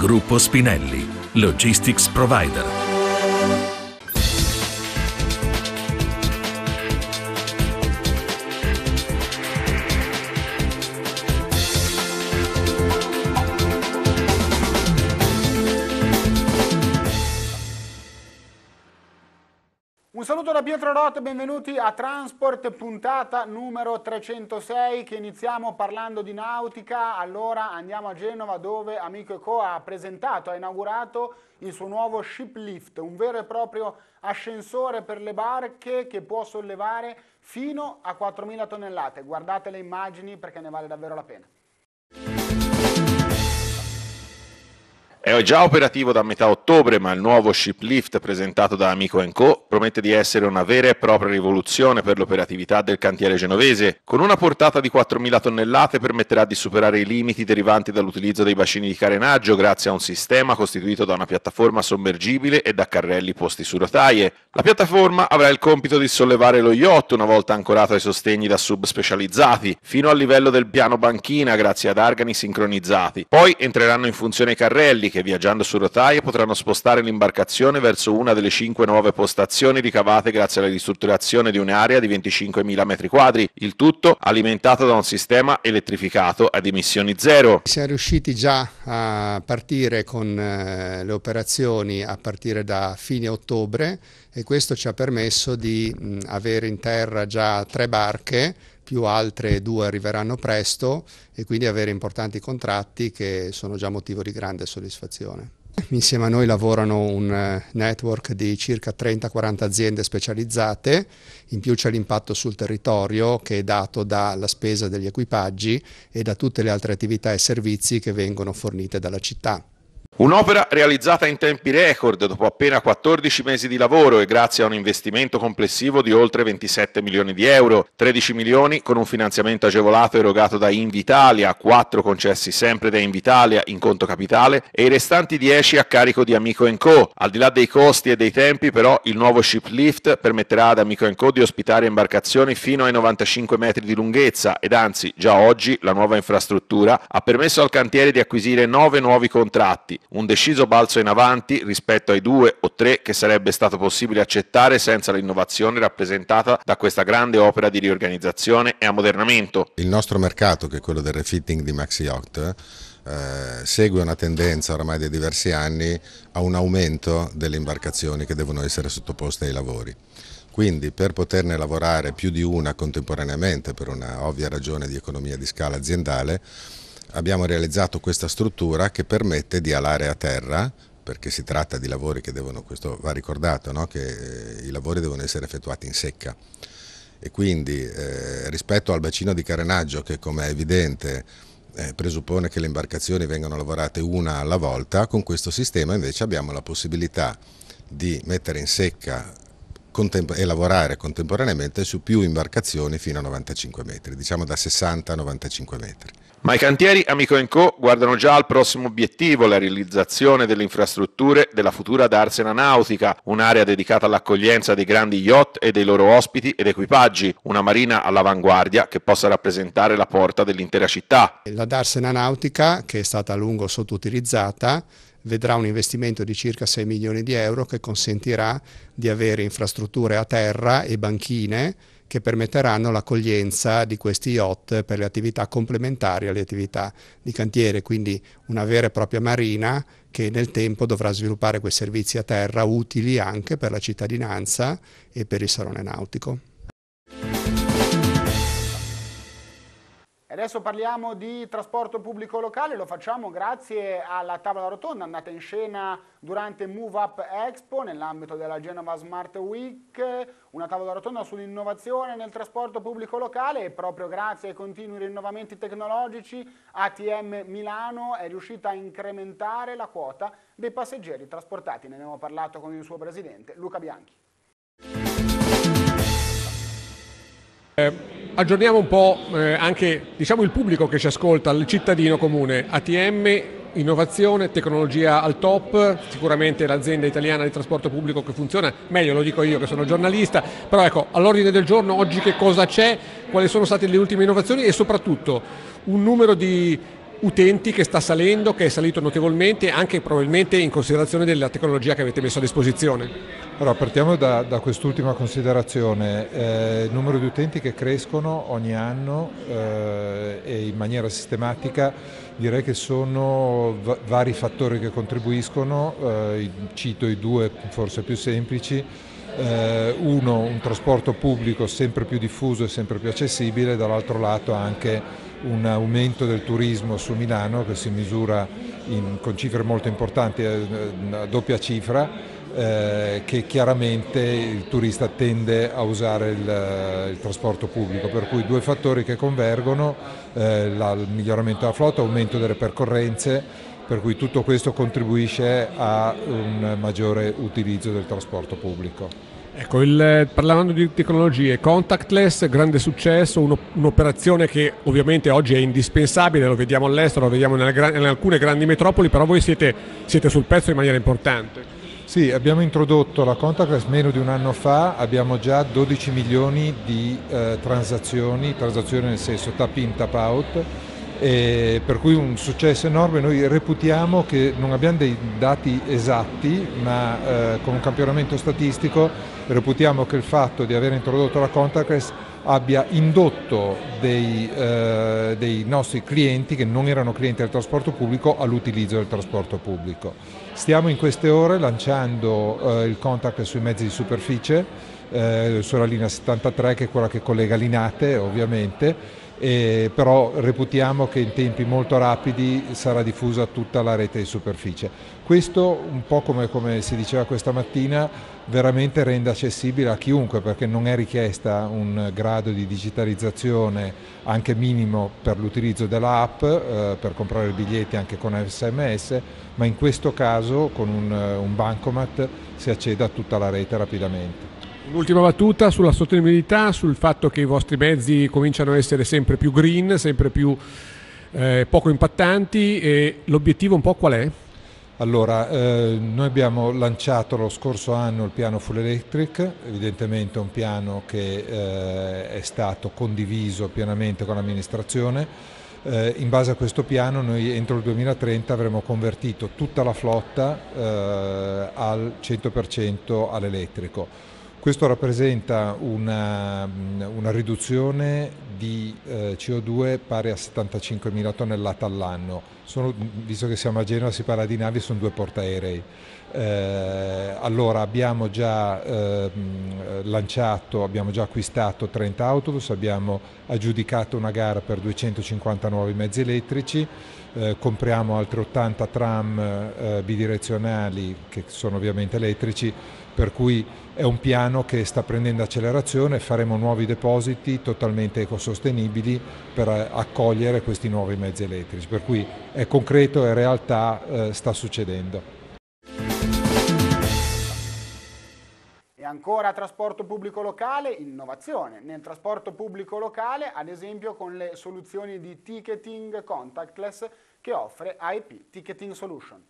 Gruppo Spinelli, Logistics Provider. da Pietro Rot, benvenuti a Transport puntata numero 306 che iniziamo parlando di nautica. Allora andiamo a Genova dove Amico Eco ha presentato, ha inaugurato il suo nuovo shiplift, un vero e proprio ascensore per le barche che può sollevare fino a 4.000 tonnellate. Guardate le immagini perché ne vale davvero la pena. È già operativo da metà ottobre, ma il nuovo shiplift presentato da Amico Co. promette di essere una vera e propria rivoluzione per l'operatività del cantiere genovese. Con una portata di 4.000 tonnellate permetterà di superare i limiti derivanti dall'utilizzo dei bacini di carenaggio grazie a un sistema costituito da una piattaforma sommergibile e da carrelli posti su rotaie. La piattaforma avrà il compito di sollevare lo yacht una volta ancorato ai sostegni da sub specializzati, fino al livello del piano banchina grazie ad argani sincronizzati. Poi entreranno in funzione i carrelli che viaggiando su rotaie potranno spostare l'imbarcazione verso una delle cinque nuove postazioni ricavate grazie alla ristrutturazione di un'area di 25.000 metri quadri, il tutto alimentato da un sistema elettrificato ad emissioni zero. Siamo riusciti già a partire con eh, le operazioni a partire da fine ottobre e questo ci ha permesso di avere in terra già tre barche più altre due arriveranno presto e quindi avere importanti contratti che sono già motivo di grande soddisfazione. Insieme a noi lavorano un eh, network di circa 30-40 aziende specializzate, in più c'è l'impatto sul territorio che è dato dalla spesa degli equipaggi e da tutte le altre attività e servizi che vengono fornite dalla città. Un'opera realizzata in tempi record dopo appena 14 mesi di lavoro e grazie a un investimento complessivo di oltre 27 milioni di euro, 13 milioni con un finanziamento agevolato erogato da Invitalia, 4 concessi sempre da Invitalia in conto capitale e i restanti 10 a carico di Amico Co. Al di là dei costi e dei tempi però il nuovo shiplift permetterà ad Amico Co di ospitare imbarcazioni fino ai 95 metri di lunghezza ed anzi già oggi la nuova infrastruttura ha permesso al cantiere di acquisire 9 nuovi contratti un deciso balzo in avanti rispetto ai due o tre che sarebbe stato possibile accettare senza l'innovazione rappresentata da questa grande opera di riorganizzazione e ammodernamento. Il nostro mercato, che è quello del refitting di Maxi Yacht, eh, segue una tendenza ormai da diversi anni a un aumento delle imbarcazioni che devono essere sottoposte ai lavori. Quindi per poterne lavorare più di una contemporaneamente per una ovvia ragione di economia di scala aziendale abbiamo realizzato questa struttura che permette di alare a terra perché si tratta di lavori che devono, questo va ricordato, no? che eh, i lavori devono essere effettuati in secca e quindi eh, rispetto al bacino di carenaggio che come è evidente eh, presuppone che le imbarcazioni vengano lavorate una alla volta, con questo sistema invece abbiamo la possibilità di mettere in secca e lavorare contemporaneamente su più imbarcazioni fino a 95 metri, diciamo da 60 a 95 metri. Ma i cantieri Amico Co. guardano già al prossimo obiettivo, la realizzazione delle infrastrutture della futura Darsena Nautica, un'area dedicata all'accoglienza dei grandi yacht e dei loro ospiti ed equipaggi, una marina all'avanguardia che possa rappresentare la porta dell'intera città. La Darsena Nautica, che è stata a lungo sottoutilizzata, vedrà un investimento di circa 6 milioni di euro che consentirà di avere infrastrutture a terra e banchine che permetteranno l'accoglienza di questi yacht per le attività complementari alle attività di cantiere, quindi una vera e propria marina che nel tempo dovrà sviluppare quei servizi a terra utili anche per la cittadinanza e per il salone nautico. Adesso parliamo di trasporto pubblico locale, lo facciamo grazie alla tavola rotonda andata in scena durante Move Up Expo nell'ambito della Genova Smart Week, una tavola rotonda sull'innovazione nel trasporto pubblico locale e proprio grazie ai continui rinnovamenti tecnologici ATM Milano è riuscita a incrementare la quota dei passeggeri trasportati. Ne abbiamo parlato con il suo presidente Luca Bianchi. Eh, aggiorniamo un po' eh, anche diciamo, il pubblico che ci ascolta, il cittadino comune. ATM, innovazione, tecnologia al top, sicuramente l'azienda italiana di trasporto pubblico che funziona, meglio lo dico io che sono giornalista, però ecco, all'ordine del giorno oggi che cosa c'è, quali sono state le ultime innovazioni e soprattutto un numero di utenti che sta salendo, che è salito notevolmente, anche probabilmente in considerazione della tecnologia che avete messo a disposizione. Allora, partiamo da, da quest'ultima considerazione, eh, il numero di utenti che crescono ogni anno eh, e in maniera sistematica direi che sono va vari fattori che contribuiscono, eh, cito i due forse più semplici, eh, uno un trasporto pubblico sempre più diffuso e sempre più accessibile, dall'altro lato anche un aumento del turismo su Milano che si misura in, con cifre molto importanti, eh, a doppia cifra, eh, che chiaramente il turista tende a usare il, eh, il, trasporto pubblico, per cui due fattori che convergono, eh, la, il miglioramento della flotta, aumento delle percorrenze, per cui tutto questo contribuisce a un maggiore utilizzo del trasporto pubblico. Ecco, il, parlando di tecnologie, contactless, grande successo, uno, un'operazione che ovviamente oggi è indispensabile, lo vediamo all'estero, lo vediamo in alcune grandi metropoli, però voi siete, siete sul pezzo in maniera importante. Sì, abbiamo introdotto la contactless meno di un anno fa, abbiamo già 12 milioni di eh, transazioni, transazioni nel senso tap in, tap out, eh, per cui un successo enorme. Noi reputiamo che non abbiamo dei dati esatti, ma eh, con un campionamento statistico reputiamo che il fatto di aver introdotto la contactless abbia indotto dei, eh, dei, nostri clienti che non erano clienti del trasporto pubblico all'utilizzo del trasporto pubblico. Stiamo in queste ore lanciando eh, il contact sui mezzi di superficie eh, sulla linea 73 che è quella che collega Linate ovviamente eh, però reputiamo che in tempi molto rapidi sarà diffusa tutta la rete di superficie. Questo, un po' come, come, si diceva questa mattina, veramente rende accessibile a chiunque perché non è richiesta un grado di digitalizzazione anche minimo per l'utilizzo dell'app, eh, per comprare biglietti anche con sms, ma in questo caso con un, eh, un bancomat si accede a tutta la rete rapidamente. Un'ultima battuta sulla sostenibilità, sul fatto che i vostri mezzi cominciano a essere sempre più green, sempre più eh, poco impattanti e l'obiettivo un po' qual è? Allora, eh, noi abbiamo lanciato lo scorso anno il piano Full Electric, evidentemente un piano che eh, è stato condiviso pienamente con l'amministrazione. Eh, in base a questo piano noi entro il 2030 avremo convertito tutta la flotta eh, al 100% all'elettrico. Questo rappresenta una, eh, una riduzione di eh, CO2 pari a 75.000 tonnellate all'anno. Sono, visto che siamo a Genova si parla di navi, sono due portaerei. Eh, allora abbiamo già eh, lanciato, abbiamo già acquistato 30 autobus, abbiamo aggiudicato una gara per 250 nuovi mezzi elettrici, eh, compriamo altri 80 tram eh, bidirezionali che sono ovviamente elettrici, per cui è un piano che sta prendendo accelerazione, faremo nuovi depositi totalmente ecosostenibili per eh, accogliere questi nuovi mezzi elettrici, per cui è concreto e in realtà eh, sta succedendo. E ancora trasporto pubblico locale, innovazione. Nel trasporto pubblico locale, ad esempio con le soluzioni di ticketing contactless che offre IP Ticketing Solution.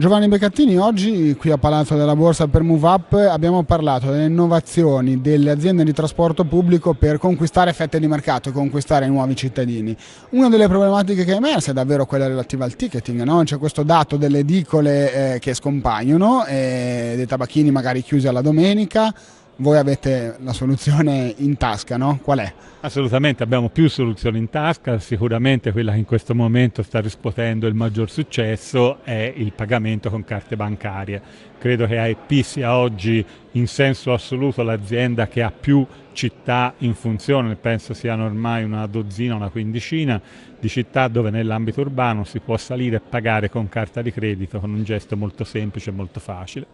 Giovanni Beccattini, oggi qui a Palazzo della Borsa per Move Up abbiamo parlato delle innovazioni delle aziende di trasporto pubblico per conquistare fette di mercato e conquistare nuovi cittadini. Una delle problematiche che è emersa è davvero quella relativa al ticketing, no? c'è questo dato delle edicole eh, che scompaiono, eh, dei tabacchini magari chiusi alla domenica, voi avete la soluzione in tasca, no? Qual è? Assolutamente, abbiamo più soluzioni in tasca, sicuramente quella che in questo momento sta riscuotendo il maggior successo è il pagamento con carte bancarie. Credo che AEP sia oggi in senso assoluto l'azienda che ha più città in funzione, penso siano ormai una dozzina, una quindicina di città dove nell'ambito urbano si può salire e pagare con carta di credito con un gesto molto semplice e molto facile.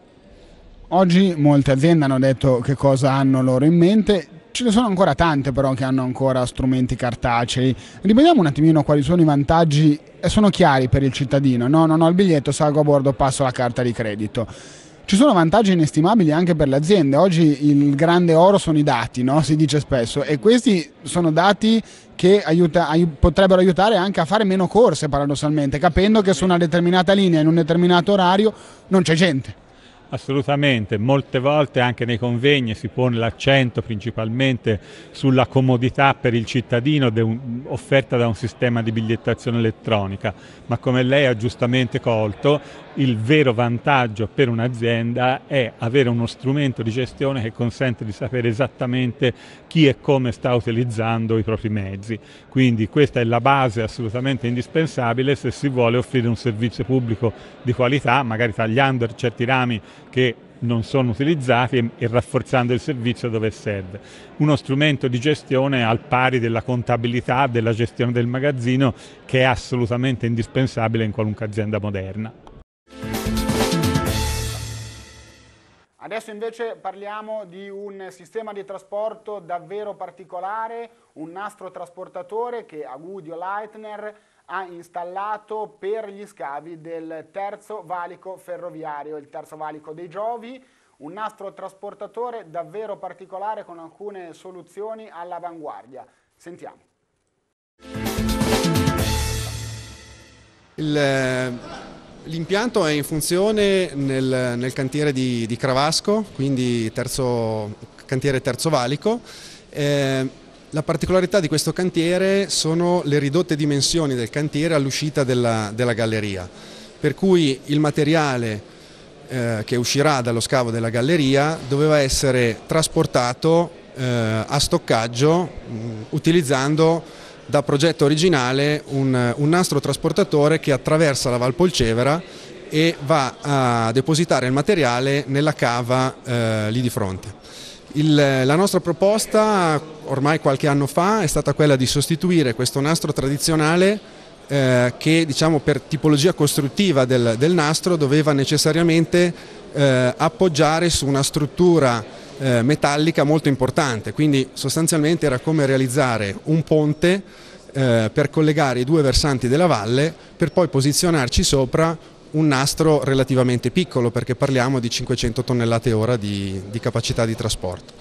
Oggi molte aziende hanno detto che cosa hanno loro in mente, ce ne sono ancora tante però che hanno ancora strumenti cartacei. Ripetiamo un attimino quali sono i vantaggi, sono chiari per il cittadino, no, non ho il biglietto, salgo a bordo, passo la carta di credito. Ci sono vantaggi inestimabili anche per le aziende, oggi il grande oro sono i dati, no? si dice spesso, e questi sono dati che aiuta, potrebbero aiutare anche a fare meno corse paradossalmente, capendo che su una determinata linea, in un determinato orario, non c'è gente. Assolutamente, molte volte anche nei convegni si pone l'accento principalmente sulla comodità per il cittadino offerta da un sistema di bigliettazione elettronica, ma come lei ha giustamente colto, il vero vantaggio per un'azienda è avere uno strumento di gestione che consente di sapere esattamente chi e come sta utilizzando i propri mezzi. Quindi questa è la base assolutamente indispensabile se si vuole offrire un servizio pubblico di qualità, magari tagliando certi rami che non sono utilizzati e, rafforzando il servizio dove serve. Uno strumento di gestione al pari della contabilità, della gestione del magazzino che è assolutamente indispensabile in qualunque azienda moderna. Adesso invece parliamo di un sistema di trasporto davvero particolare, un nastro trasportatore che Agudio Leitner ha installato per gli scavi del terzo valico ferroviario, il terzo valico dei Giovi, un nastro trasportatore davvero particolare con alcune soluzioni all'avanguardia. Sentiamo. Il eh, L'impianto è in funzione nel, nel cantiere di, di, Cravasco, quindi terzo, cantiere terzo valico. Eh, la particolarità di questo cantiere sono le ridotte dimensioni del cantiere all'uscita della, della galleria, per cui il materiale eh, che uscirà dallo scavo della galleria doveva essere trasportato eh, a stoccaggio mh, mm, utilizzando da progetto originale un, un nastro trasportatore che attraversa la Valpolcevera e va a depositare il materiale nella cava eh, lì di fronte. Il, la nostra proposta ormai qualche anno fa è stata quella di sostituire questo nastro tradizionale eh, che diciamo, per tipologia costruttiva del, del nastro doveva necessariamente eh, appoggiare su una struttura eh, metallica molto importante, quindi sostanzialmente era come realizzare un ponte eh, per collegare i due versanti della valle per poi posizionarci sopra un nastro relativamente piccolo perché parliamo di 500 tonnellate ora di, di capacità di trasporto.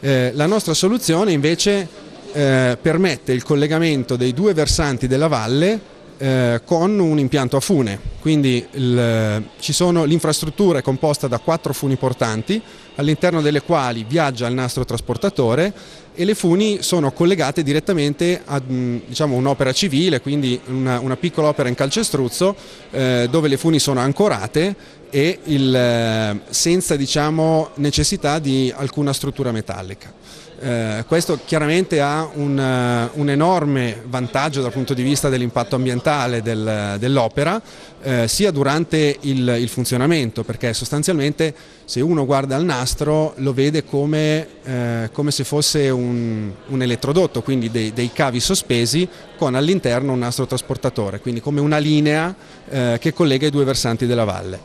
Eh, la nostra soluzione invece eh, permette il collegamento dei due versanti della valle eh, con un impianto a fune, quindi l'infrastruttura è composta da quattro funi portanti all'interno delle quali viaggia il nastro trasportatore e le funi sono collegate direttamente a mm, diciamo, un'opera civile, quindi una, una, piccola opera in calcestruzzo eh, dove le funi sono ancorate e il, eh, senza diciamo, necessità di alcuna struttura metallica. Eh, questo chiaramente ha un, eh, un, enorme vantaggio dal punto di vista dell'impatto ambientale del, dell'opera, eh, sia durante il, il, funzionamento, perché sostanzialmente se uno guarda il nastro lo vede come, eh, come se fosse un, un elettrodotto, quindi dei, dei, cavi sospesi con all'interno un nastro trasportatore, quindi come una linea eh, che collega i due versanti della valle.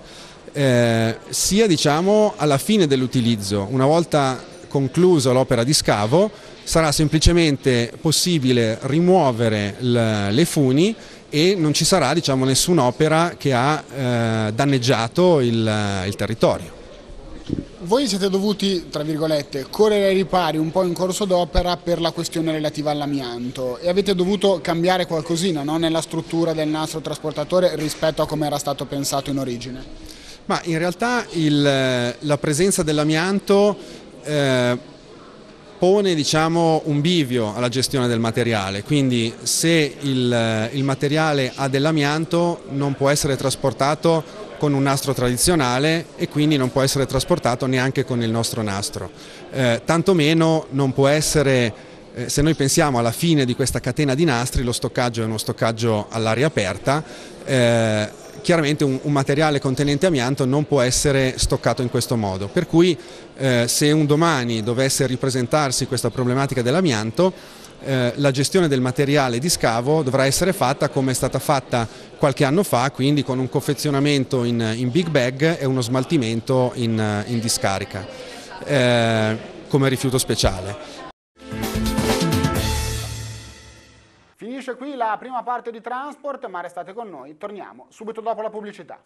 Eh, sia diciamo, alla fine dell'utilizzo, una volta concluso l'opera di scavo sarà semplicemente possibile rimuovere le funi e non ci sarà diciamo, nessun'opera che ha eh, danneggiato il, il territorio. Voi siete dovuti, tra virgolette, correre ai ripari un po' in corso d'opera per la questione relativa all'amianto e avete dovuto cambiare qualcosina no? nella struttura del nastro trasportatore rispetto a come era stato pensato in origine. Ma in realtà il, la presenza dell'amianto eh, pone diciamo, un bivio alla gestione del materiale, quindi se il, eh, il materiale ha dell'amianto non può essere trasportato con un nastro tradizionale e quindi non può essere trasportato neanche con il nostro nastro. Eh, tantomeno non può essere, eh, se noi pensiamo alla fine di questa catena di nastri, lo stoccaggio è uno stoccaggio all'aria aperta, eh, chiaramente un, un, materiale contenente amianto non può essere stoccato in questo modo, per cui eh, se un domani dovesse ripresentarsi questa problematica dell'amianto, eh, la gestione del materiale di scavo dovrà essere fatta come è stata fatta qualche anno fa, quindi con un confezionamento in, in big bag e uno smaltimento in, eh, in discarica eh, come rifiuto speciale. Finisce qui la prima parte di Transport, ma restate con noi, torniamo subito dopo la pubblicità.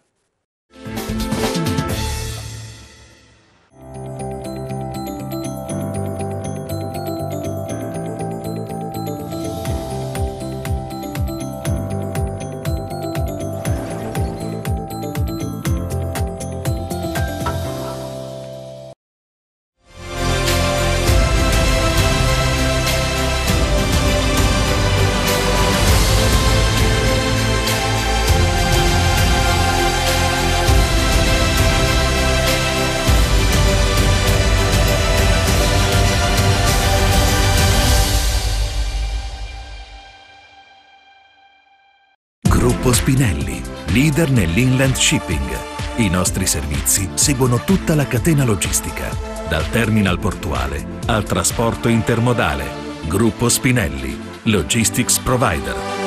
Spinelli, leader nell'inland shipping. I nostri servizi seguono tutta la catena logistica, dal terminal portuale al trasporto intermodale. Gruppo Spinelli, Logistics Provider.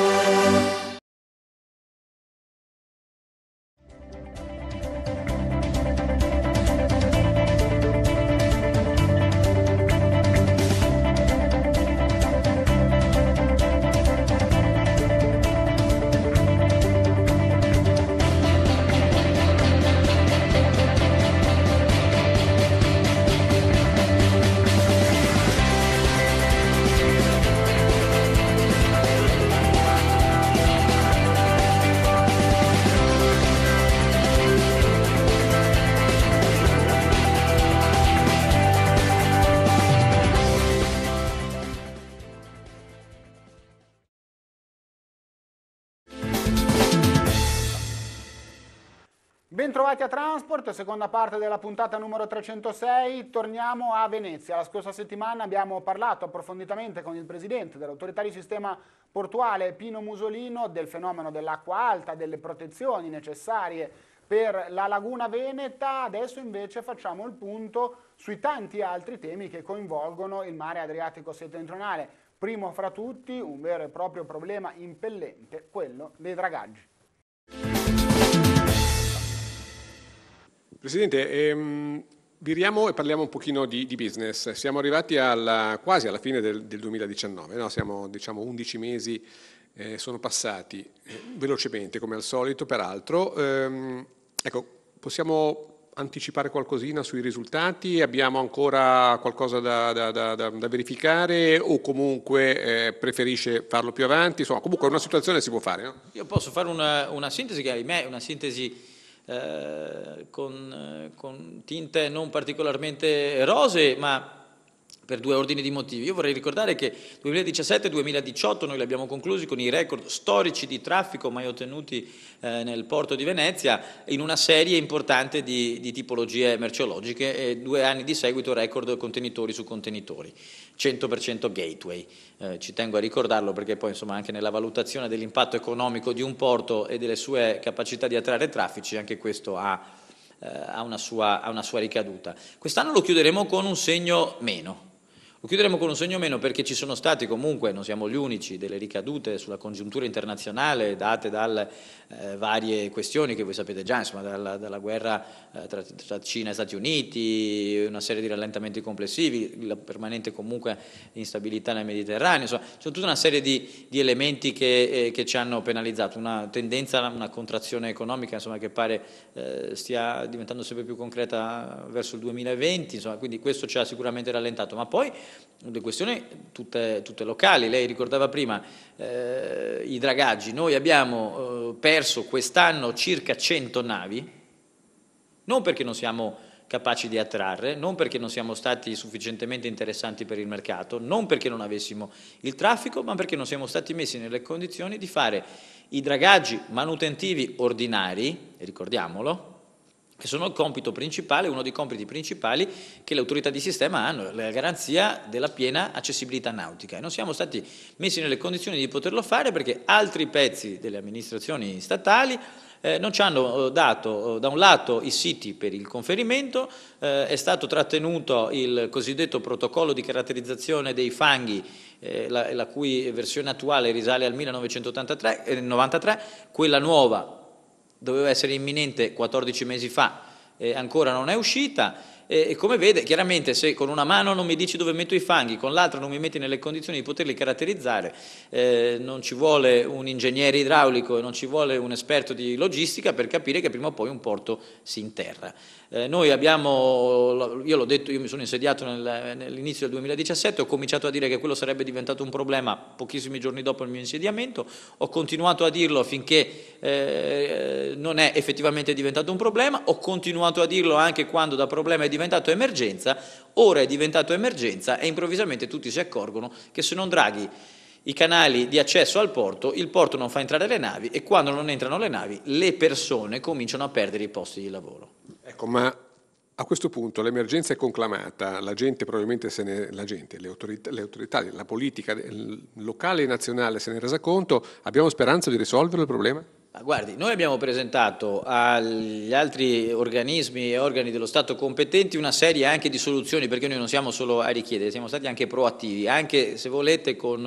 ritrovati a Transport, seconda parte della puntata numero 306, torniamo a Venezia. La scorsa settimana abbiamo parlato approfonditamente con il presidente dell'autorità di sistema portuale Pino Musolino del fenomeno dell'acqua alta, delle protezioni necessarie per la laguna veneta, adesso invece facciamo il punto sui tanti altri temi che coinvolgono il mare Adriatico settentrionale. Primo fra tutti, un vero e proprio problema impellente, quello dei dragaggi. Presidente, ehm, viriamo e parliamo un pochino di, di business. Siamo arrivati alla, quasi alla fine del, del 2019, no? siamo diciamo 11 mesi eh, sono passati, eh, velocemente come al solito peraltro. Ehm, ecco, possiamo anticipare qualcosina sui risultati? Abbiamo ancora qualcosa da, da, da, da verificare o comunque eh, preferisce farlo più avanti? Insomma, comunque una situazione si può fare. No? Io posso fare una, una sintesi che ahimè è una sintesi eh, con, eh, con tinte non particolarmente rosee, ma per due ordini di motivi. Io vorrei ricordare che 2017-2018 noi li abbiamo conclusi con i record storici di traffico mai ottenuti eh, nel porto di Venezia in una serie importante di, di tipologie merceologiche e due anni di seguito record contenitori su contenitori, 100% gateway. Eh, ci tengo a ricordarlo perché poi insomma anche nella valutazione dell'impatto economico di un porto e delle sue capacità di attrarre traffici anche questo ha, eh, ha, una, sua, ha una sua ricaduta. Quest'anno lo chiuderemo con un segno meno, lo chiuderemo con un segno meno perché ci sono stati comunque, non siamo gli unici, delle ricadute sulla congiuntura internazionale date dalle eh, varie questioni che voi sapete già, insomma, dalla, dalla guerra eh, tra, tra, Cina e Stati Uniti, una serie di rallentamenti complessivi, la permanente comunque instabilità nel Mediterraneo, insomma, sono tutta una serie di, di elementi che, eh, che, ci hanno penalizzato, una tendenza, una contrazione economica insomma, che pare eh, stia diventando sempre più concreta verso il 2020, insomma, quindi questo ci ha sicuramente rallentato, ma poi due questioni tutte, tutte, locali, lei ricordava prima eh, i dragaggi, noi abbiamo eh, perso quest'anno circa 100 navi, non perché non siamo capaci di attrarre, non perché non siamo stati sufficientemente interessanti per il mercato, non perché non avessimo il traffico, ma perché non siamo stati messi nelle condizioni di fare i dragaggi manutentivi ordinari, ricordiamolo, che sono il compito principale, uno dei compiti principali che le autorità di sistema hanno, la garanzia della piena accessibilità nautica. E non siamo stati messi nelle condizioni di poterlo fare perché altri pezzi delle amministrazioni statali eh, non ci hanno eh, dato eh, da un lato i siti per il conferimento, eh, è stato trattenuto il cosiddetto protocollo di caratterizzazione dei fanghi, eh, la, la, cui versione attuale risale al 1993, eh, quella nuova doveva essere imminente 14 mesi fa, e ancora non è uscita e, come vede chiaramente se con una mano non mi dici dove metto i fanghi, con l'altra non mi metti nelle condizioni di poterli caratterizzare, eh, non ci vuole un ingegnere idraulico, e non ci vuole un esperto di logistica per capire che prima o poi un porto si interra. Eh, noi abbiamo, io l'ho detto, io mi sono insediato nel, nell'inizio del 2017, ho cominciato a dire che quello sarebbe diventato un problema pochissimi giorni dopo il mio insediamento, ho continuato a dirlo finché eh, non è effettivamente diventato un problema, ho continuato a dirlo anche quando da problema è diventato diventato emergenza, ora è diventato emergenza e improvvisamente tutti si accorgono che se non draghi i canali di accesso al porto, il porto non fa entrare le navi e quando non entrano le navi le persone cominciano a perdere i posti di lavoro. Ecco, ma a questo punto l'emergenza è conclamata, la gente probabilmente se ne, la gente, le autorità, le autorità, la politica locale e nazionale se ne è resa conto, abbiamo speranza di risolvere il problema? guardi, noi abbiamo presentato agli altri organismi e organi dello Stato competenti una serie anche di soluzioni, perché noi non siamo solo a richiedere, siamo stati anche proattivi, anche se volete con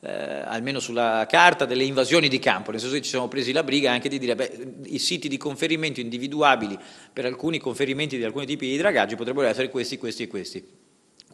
eh, almeno sulla carta delle invasioni di campo, nel senso che ci siamo presi la briga anche di dire beh, i siti di conferimento individuabili per alcuni conferimenti di alcuni tipi di dragaggi potrebbero essere questi, questi e questi.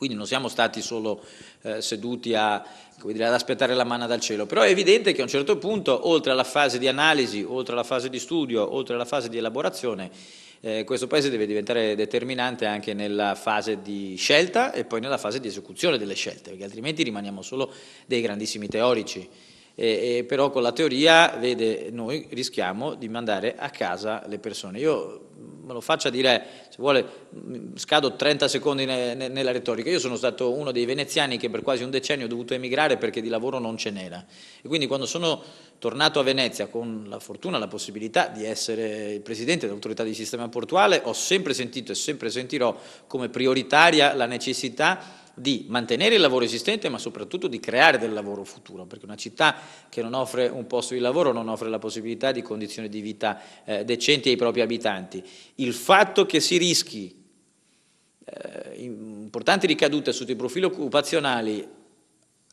Quindi non siamo stati solo eh, seduti a, dire, ad aspettare la manna dal cielo, però è evidente che a un certo punto, oltre alla fase di analisi, oltre alla fase di studio, oltre alla fase di elaborazione, eh, questo Paese deve diventare determinante anche nella fase di scelta e poi nella fase di esecuzione delle scelte, perché altrimenti rimaniamo solo dei grandissimi teorici eh, eh, però con la teoria, vede, noi rischiamo di mandare a casa le persone. Io me lo faccia dire, se vuole, mm, scado 30 secondi ne, ne, nella retorica. Io sono stato uno dei veneziani che per quasi un decennio ho dovuto emigrare perché di lavoro non ce n'era. E quindi quando sono tornato a Venezia con la fortuna, la possibilità di essere il presidente dell'autorità di sistema portuale, ho sempre sentito e sempre sentirò come prioritaria la necessità di mantenere il lavoro esistente ma soprattutto di creare del lavoro futuro, perché una città che non offre un posto di lavoro non offre la possibilità di condizioni di vita eh, decenti ai propri abitanti. Il fatto che si rischi eh, importanti ricadute sotto i profili occupazionali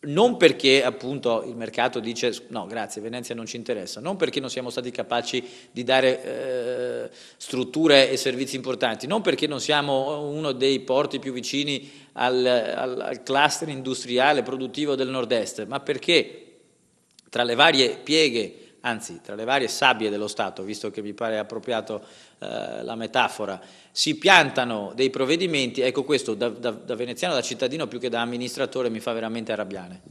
non perché appunto il mercato dice no grazie Venezia non ci interessa, non perché non siamo stati capaci di dare eh, strutture e servizi importanti, non perché non siamo uno dei porti più vicini al, al, al cluster industriale produttivo del nord-est, ma perché tra le varie pieghe anzi tra le varie sabbie dello Stato, visto che mi pare appropriato eh, la metafora, si piantano dei provvedimenti, ecco questo da, da, da veneziano, da cittadino più che da amministratore mi fa veramente arrabbiare.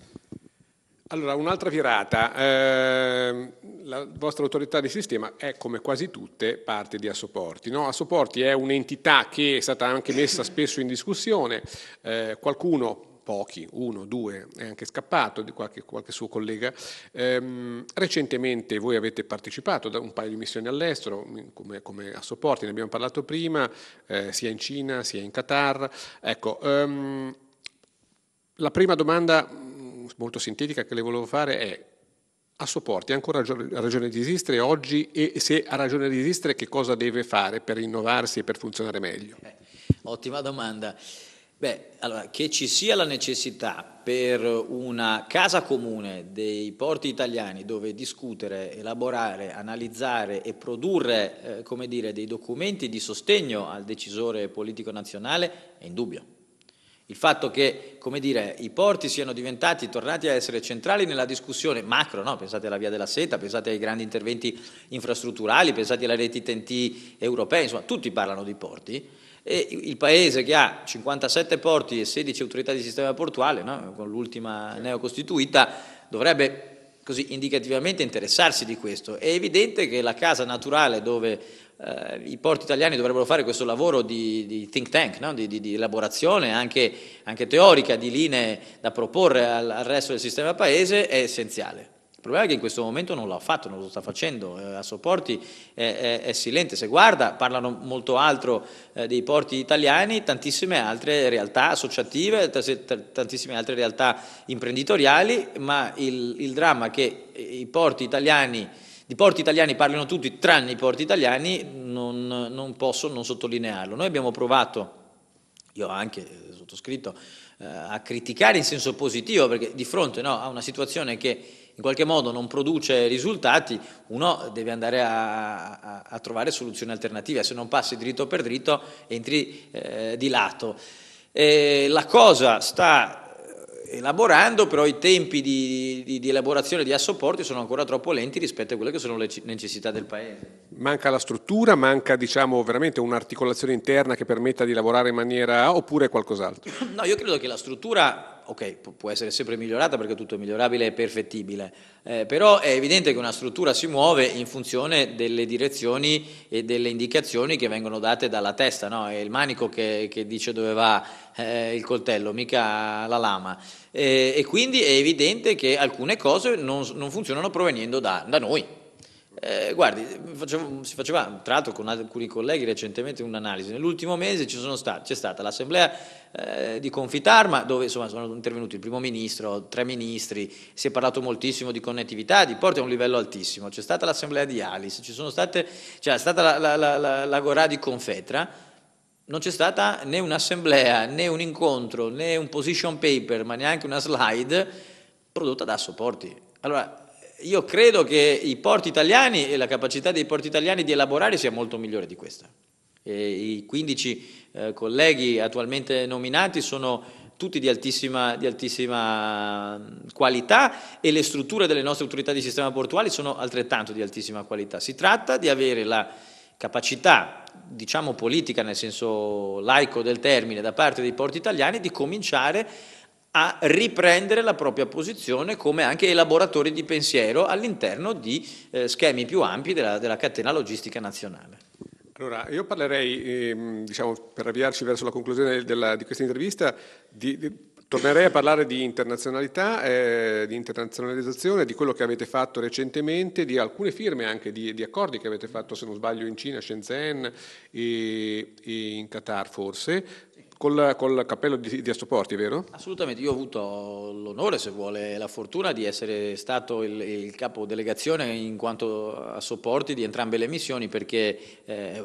Allora, un'altra virata. Eh, la vostra autorità di sistema è, come quasi tutte, parte di Assoporti. No? Assoporti è un'entità che è stata anche messa spesso in discussione. Eh, qualcuno pochi, uno, due, è anche scappato di qualche, qualche suo collega. Ehm, recentemente voi avete partecipato da un paio di missioni all'estero, come, come, a sopporti, ne abbiamo parlato prima, eh, sia in Cina sia in Qatar. Ecco, ehm, la prima domanda mm, molto sintetica che le volevo fare è a sopporti, ha ancora ragione di esistere oggi e se ha ragione di esistere che cosa deve fare per innovarsi e per funzionare meglio? Eh, ottima domanda. Beh, allora, che ci sia la necessità per una casa comune dei porti italiani dove discutere, elaborare, analizzare e produrre eh, dire, dei documenti di sostegno al decisore politico nazionale è indubbio. Il fatto che dire, i porti siano diventati, tornati a essere centrali nella discussione macro, no? pensate alla via della seta, pensate ai grandi interventi infrastrutturali, pensate alla rete TNT europea, insomma tutti parlano di porti, e il paese che ha 57 porti e 16 autorità di sistema portuale, no? con l'ultima neocostituita, dovrebbe così indicativamente interessarsi di questo. È evidente che la casa naturale dove eh, i porti italiani dovrebbero fare questo lavoro di, di think tank, no? di, di, di, elaborazione anche, anche, teorica di linee da proporre al, al resto del sistema paese è essenziale problema è che in questo momento non l'ha fatto, non lo sta facendo, eh, a Sopporti è, è, è, silente, se guarda parlano molto altro eh, dei porti italiani, tantissime altre realtà associative, tantissime altre realtà imprenditoriali, ma il, il dramma è che i porti italiani di porti italiani parlano tutti, tranne i porti italiani, non, non posso non sottolinearlo. Noi abbiamo provato, io anche eh, sottoscritto, eh, a criticare in senso positivo, perché di fronte no, a una situazione che in qualche modo non produce risultati, uno deve andare a, a, a trovare soluzioni alternative, se non passi dritto per dritto entri eh, di lato. E eh, la cosa sta eh, elaborando, però i tempi di, di, di elaborazione di assoporti sono ancora troppo lenti rispetto a quelle che sono le necessità del Paese. Manca la struttura, manca diciamo, veramente un'articolazione interna che permetta di lavorare in maniera oppure qualcos'altro? No, io credo che la struttura ok, può essere sempre migliorata perché tutto è migliorabile e perfettibile, eh, però è evidente che una struttura si muove in funzione delle direzioni e delle indicazioni che vengono date dalla testa, no? è il manico che, che dice dove va eh, il coltello, mica la lama. E, e, quindi è evidente che alcune cose non, non funzionano proveniendo da, da noi, eh, guardi, facevo, si faceva tra l'altro con alcuni colleghi recentemente un'analisi, nell'ultimo mese stati, c'è stata l'assemblea eh, di Confitarma dove insomma, sono intervenuti il primo ministro, tre ministri, si è parlato moltissimo di connettività, di porti a un livello altissimo, c'è stata l'assemblea di Alice, state, c'è cioè, stata l'agorà la, la, la, di Confetra, non c'è stata né un'assemblea, né un incontro, né un position paper, ma neanche una slide prodotta da Sopporti. Allora, io credo che i porti italiani e la capacità dei porti italiani di elaborare sia molto migliore di questa. E I 15 eh, colleghi attualmente nominati sono tutti di altissima, di altissima, qualità e le strutture delle nostre autorità di sistema portuali sono altrettanto di altissima qualità. Si tratta di avere la capacità, diciamo politica nel senso laico del termine, da parte dei porti italiani di cominciare a a riprendere la propria posizione come anche elaboratori di pensiero all'interno di eh, schemi più ampi della, della catena logistica nazionale. Allora, io parlerei, ehm, diciamo, per avviarci verso la conclusione della, di questa intervista, di, di, tornerei a parlare di internazionalità, eh, di internazionalizzazione, di quello che avete fatto recentemente, di alcune firme anche di, di accordi che avete fatto, se non sbaglio, in Cina, Shenzhen e, e in Qatar forse, Col, col cappello di, di Assoporti, vero? Assolutamente, io ho avuto l'onore, se vuole, la fortuna di essere stato il, il capo delegazione in quanto a sopporti di entrambe le missioni perché eh,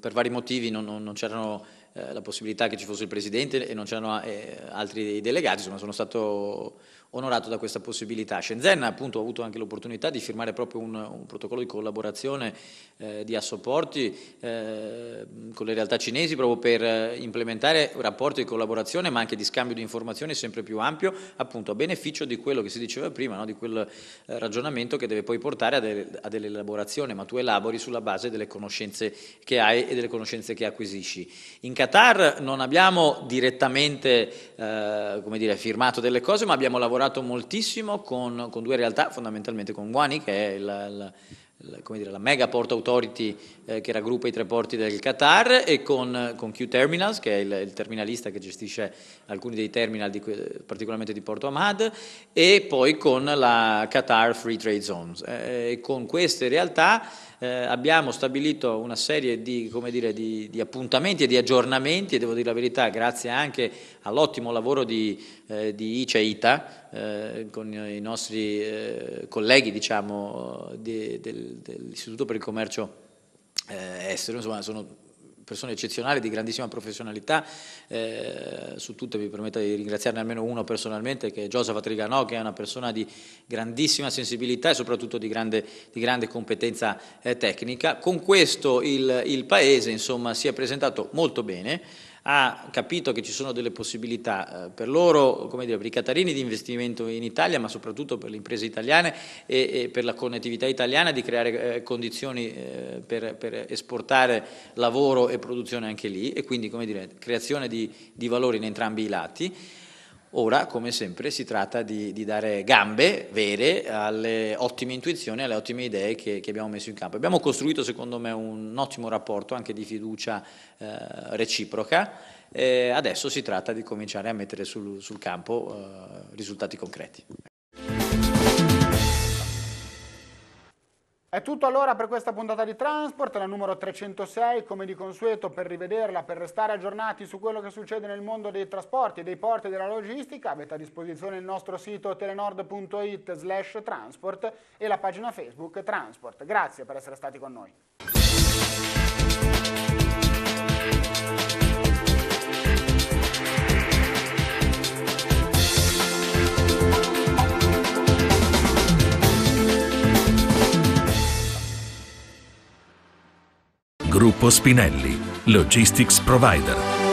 per vari motivi non, non, non c'erano eh, la possibilità che ci fosse il Presidente e non c'erano eh, altri delegati, insomma sono stato onorato da questa possibilità. Shenzhen appunto ha avuto anche l'opportunità di firmare proprio un, un protocollo di collaborazione eh, di assoporti eh, con le realtà cinesi proprio per eh, implementare rapporti di collaborazione ma anche di scambio di informazioni sempre più ampio appunto a beneficio di quello che si diceva prima, no? di quel eh, ragionamento che deve poi portare a, de a dell'elaborazione ma tu elabori sulla base delle conoscenze che hai e delle conoscenze che acquisisci. In Qatar non abbiamo direttamente eh, dire, firmato delle cose, ma abbiamo lavorato moltissimo con, con due realtà, fondamentalmente con Guani, che è la, la, la, dire, la mega port authority eh, che raggruppa i tre porti del Qatar e con, con Q Terminals, che è il, il, terminalista che gestisce alcuni dei terminal, di, particolarmente di Porto Ahmad, e poi con la Qatar Free Trade Zones. Eh, con queste realtà eh, abbiamo stabilito una serie di, dire, di, di, appuntamenti e di aggiornamenti e devo dire la verità grazie anche all'ottimo lavoro di, eh, di ICE ITA eh, con i nostri eh, colleghi diciamo, dell'Istituto per il Commercio eh, Estero, insomma sono persone eccezionali, di grandissima professionalità, eh, su tutte mi permetta di ringraziarne almeno uno personalmente che è Joseph Triganò, che è una persona di grandissima sensibilità e soprattutto di grande, di grande competenza eh, tecnica. Con questo il, il Paese insomma, si è presentato molto bene, ha capito che ci sono delle possibilità eh, per loro, come dire, per i catarini di investimento in Italia, ma soprattutto per le imprese italiane e, per la connettività italiana di creare eh, condizioni eh, per, esportare lavoro e produzione anche lì e quindi come dire, creazione di valori in entrambi i lati. Ora, come sempre, si tratta di, di dare gambe vere alle ottime intuizioni, alle ottime idee che, che abbiamo messo in campo. Abbiamo costruito, secondo me, un, ottimo rapporto anche di fiducia eh, reciproca. E adesso si tratta di cominciare a mettere sul, sul campo eh, risultati concreti. È tutto allora per questa puntata di Transport, la numero 306, come di consueto per rivederla, per restare aggiornati su quello che succede nel mondo dei trasporti, dei porti e della logistica, avete a disposizione il nostro sito telenord.it slash transport e la pagina Facebook Transport. Grazie per essere stati con noi. Gruppo Spinelli, Logistics Provider.